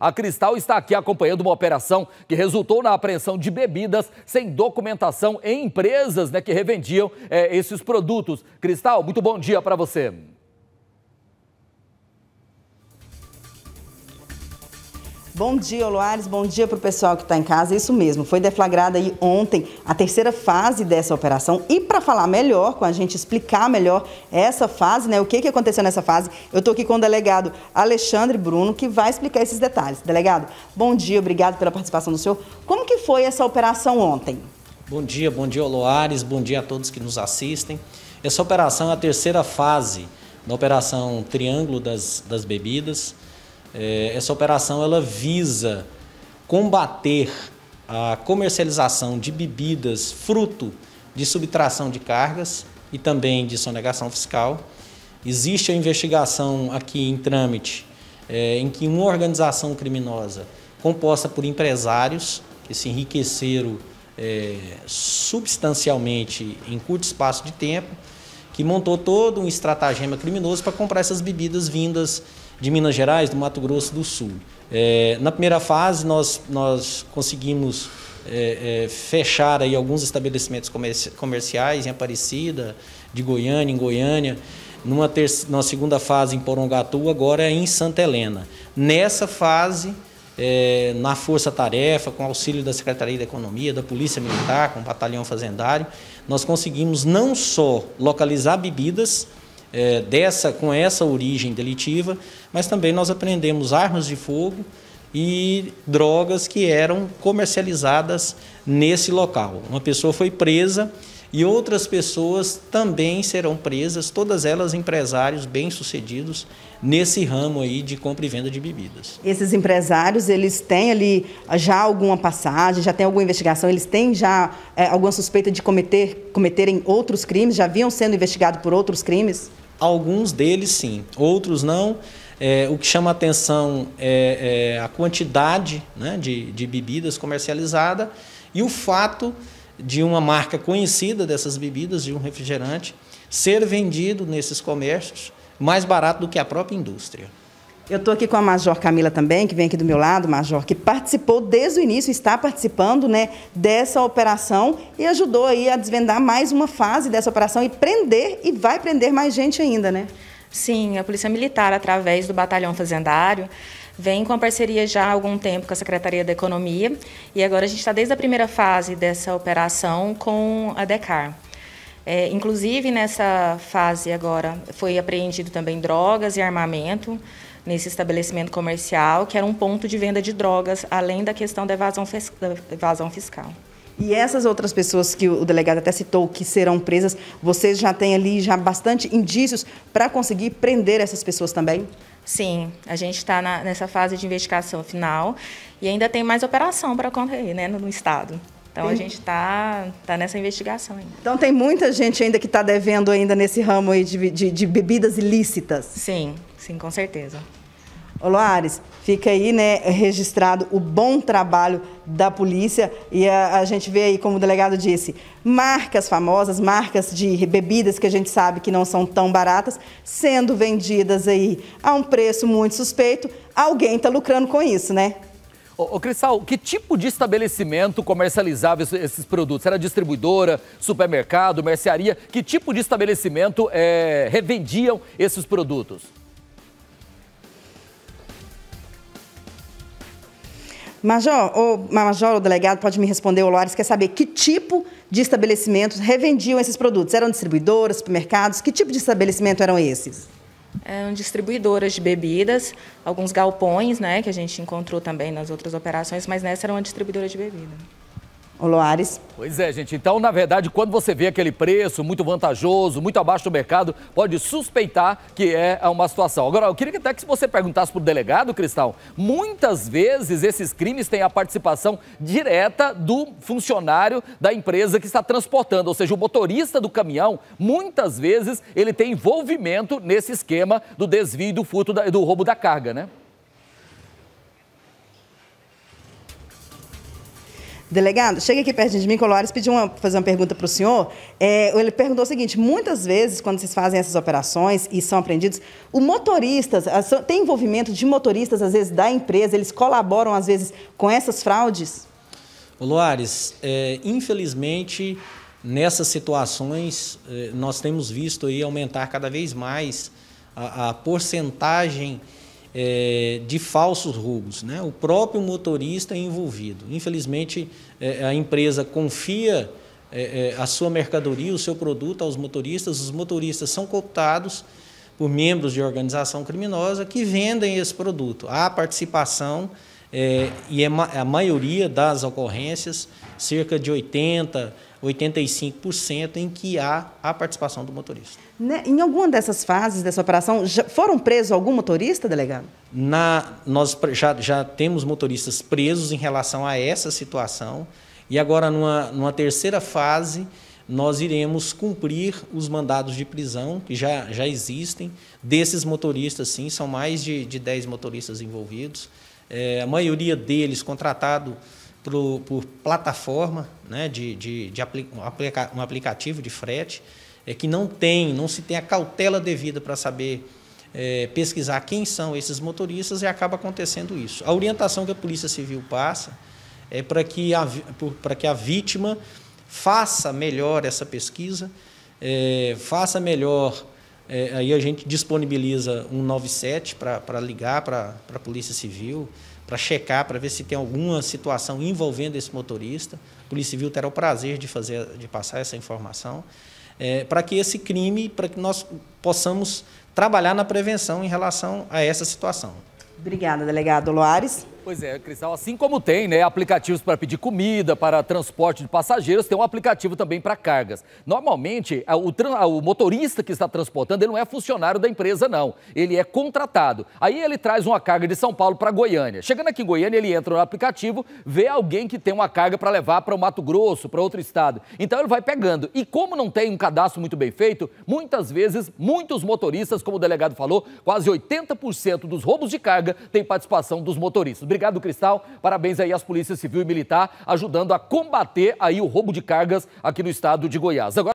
a Cristal está aqui acompanhando uma operação que resultou na apreensão de bebidas sem documentação em empresas né, que revendiam é, esses produtos. Cristal, muito bom dia para você. Bom dia, Luares. Bom dia para o pessoal que está em casa. Isso mesmo, foi deflagrada aí ontem a terceira fase dessa operação. E para falar melhor com a gente, explicar melhor essa fase, né? O que, que aconteceu nessa fase, eu estou aqui com o delegado Alexandre Bruno, que vai explicar esses detalhes. Delegado, bom dia, obrigado pela participação do senhor. Como que foi essa operação ontem? Bom dia, bom dia, Loares, bom dia a todos que nos assistem. Essa operação é a terceira fase da Operação Triângulo das, das Bebidas é, essa operação ela visa combater a comercialização de bebidas fruto de subtração de cargas e também de sonegação fiscal. Existe a investigação aqui em trâmite é, em que uma organização criminosa composta por empresários que se enriqueceram é, substancialmente em curto espaço de tempo, que montou todo um estratagema criminoso para comprar essas bebidas vindas de Minas Gerais, do Mato Grosso do Sul. É, na primeira fase, nós, nós conseguimos é, é, fechar aí alguns estabelecimentos comerci comerciais em Aparecida, de Goiânia, em Goiânia. Numa, numa segunda fase em Porongatu, agora em Santa Helena. Nessa fase, é, na força-tarefa, com auxílio da Secretaria da Economia, da Polícia Militar, com o Batalhão Fazendário, nós conseguimos não só localizar bebidas, é, dessa, com essa origem delitiva, mas também nós apreendemos armas de fogo e drogas que eram comercializadas nesse local. Uma pessoa foi presa e outras pessoas também serão presas, todas elas empresários bem-sucedidos nesse ramo aí de compra e venda de bebidas. Esses empresários, eles têm ali já alguma passagem, já tem alguma investigação, eles têm já é, alguma suspeita de cometer, cometerem outros crimes, já haviam sendo investigados por outros crimes? Alguns deles sim, outros não. É, o que chama atenção é, é a quantidade né, de, de bebidas comercializada e o fato de uma marca conhecida dessas bebidas, de um refrigerante, ser vendido nesses comércios mais barato do que a própria indústria. Eu estou aqui com a Major Camila também, que vem aqui do meu lado, Major, que participou desde o início, está participando né, dessa operação e ajudou aí a desvendar mais uma fase dessa operação e prender, e vai prender mais gente ainda, né? Sim, a Polícia Militar, através do Batalhão Fazendário, vem com a parceria já há algum tempo com a Secretaria da Economia e agora a gente está desde a primeira fase dessa operação com a DECAR. É, inclusive, nessa fase agora, foi apreendido também drogas e armamento nesse estabelecimento comercial, que era um ponto de venda de drogas, além da questão da evasão, da evasão fiscal. E essas outras pessoas que o delegado até citou que serão presas, vocês já têm ali já bastante indícios para conseguir prender essas pessoas também? Sim, a gente está nessa fase de investigação final e ainda tem mais operação para correr né, no, no estado. Então a gente está tá nessa investigação ainda. Então tem muita gente ainda que está devendo ainda nesse ramo aí de, de, de bebidas ilícitas. Sim, sim, com certeza. Ô Loares, fica aí né, registrado o bom trabalho da polícia e a, a, gente vê aí, como o delegado disse, marcas famosas, marcas de bebidas que a gente sabe que não são tão baratas, sendo vendidas aí a um preço muito suspeito, alguém está lucrando com isso, né? Ô, ô Cristal, que tipo de estabelecimento comercializava esses produtos? Era distribuidora, supermercado, mercearia? Que tipo de estabelecimento é, revendiam esses produtos? Major, ou, major ou delegado, pode me responder, o Loares quer saber que tipo de estabelecimentos revendiam esses produtos? Eram distribuidoras, supermercados? Que tipo de estabelecimento eram esses? Eram distribuidoras de bebidas, alguns galpões, né, que a gente encontrou também nas outras operações, mas nessa era uma distribuidora de bebida. Oloares. Pois é, gente. Então, na verdade, quando você vê aquele preço muito vantajoso, muito abaixo do mercado, pode suspeitar que é uma situação. Agora, eu queria até que você perguntasse para o delegado, Cristal, muitas vezes esses crimes têm a participação direta do funcionário da empresa que está transportando, ou seja, o motorista do caminhão, muitas vezes ele tem envolvimento nesse esquema do desvio, do furto, do roubo da carga, né? Delegado, chega aqui perto de mim, Colares pediu uma, fazer uma pergunta para o senhor. É, ele perguntou o seguinte: muitas vezes, quando vocês fazem essas operações e são apreendidos, o motoristas, tem envolvimento de motoristas, às vezes, da empresa, eles colaboram, às vezes, com essas fraudes? Loares, é, infelizmente, nessas situações, é, nós temos visto aí aumentar cada vez mais a, a porcentagem é, de falsos roubos, né? o próprio motorista é envolvido. Infelizmente, é, a empresa confia é, é, a sua mercadoria, o seu produto aos motoristas, os motoristas são cooptados por membros de organização criminosa que vendem esse produto. Há participação é, e a maioria das ocorrências, cerca de 80%, 85% em que há a participação do motorista. Né? Em alguma dessas fases dessa operação, foram presos algum motorista, delegado? Na, nós já, já temos motoristas presos em relação a essa situação. E agora, numa, numa terceira fase, nós iremos cumprir os mandados de prisão que já, já existem. Desses motoristas, sim, são mais de, de 10 motoristas envolvidos. É, a maioria deles contratado pro, por plataforma, né, de, de, de aplica um aplicativo de frete, é, que não tem, não se tem a cautela devida para saber é, pesquisar quem são esses motoristas e acaba acontecendo isso. A orientação que a Polícia Civil passa é para que, a, que a vítima faça melhor essa pesquisa, é, faça melhor é, aí a gente disponibiliza um 97 para ligar para a Polícia Civil, para checar, para ver se tem alguma situação envolvendo esse motorista. A Polícia Civil terá o prazer de, fazer, de passar essa informação. É, para que esse crime, para que nós possamos trabalhar na prevenção em relação a essa situação. Obrigada, delegado Loares. Pois é, Cristal, assim como tem né, aplicativos para pedir comida, para transporte de passageiros, tem um aplicativo também para cargas. Normalmente, o, o, motorista que está transportando, ele não é funcionário da empresa, não. Ele é contratado. Aí ele traz uma carga de São Paulo para Goiânia. Chegando aqui em Goiânia, ele entra no aplicativo, vê alguém que tem uma carga para levar para o Mato Grosso, para outro estado. Então ele vai pegando. E como não tem um cadastro muito bem feito, muitas vezes, muitos motoristas, como o delegado falou, quase 80% dos roubos de carga têm participação dos motoristas. Obrigado, Cristal. Parabéns aí às polícias civil e militar ajudando a combater aí o roubo de cargas aqui no estado de Goiás. Agora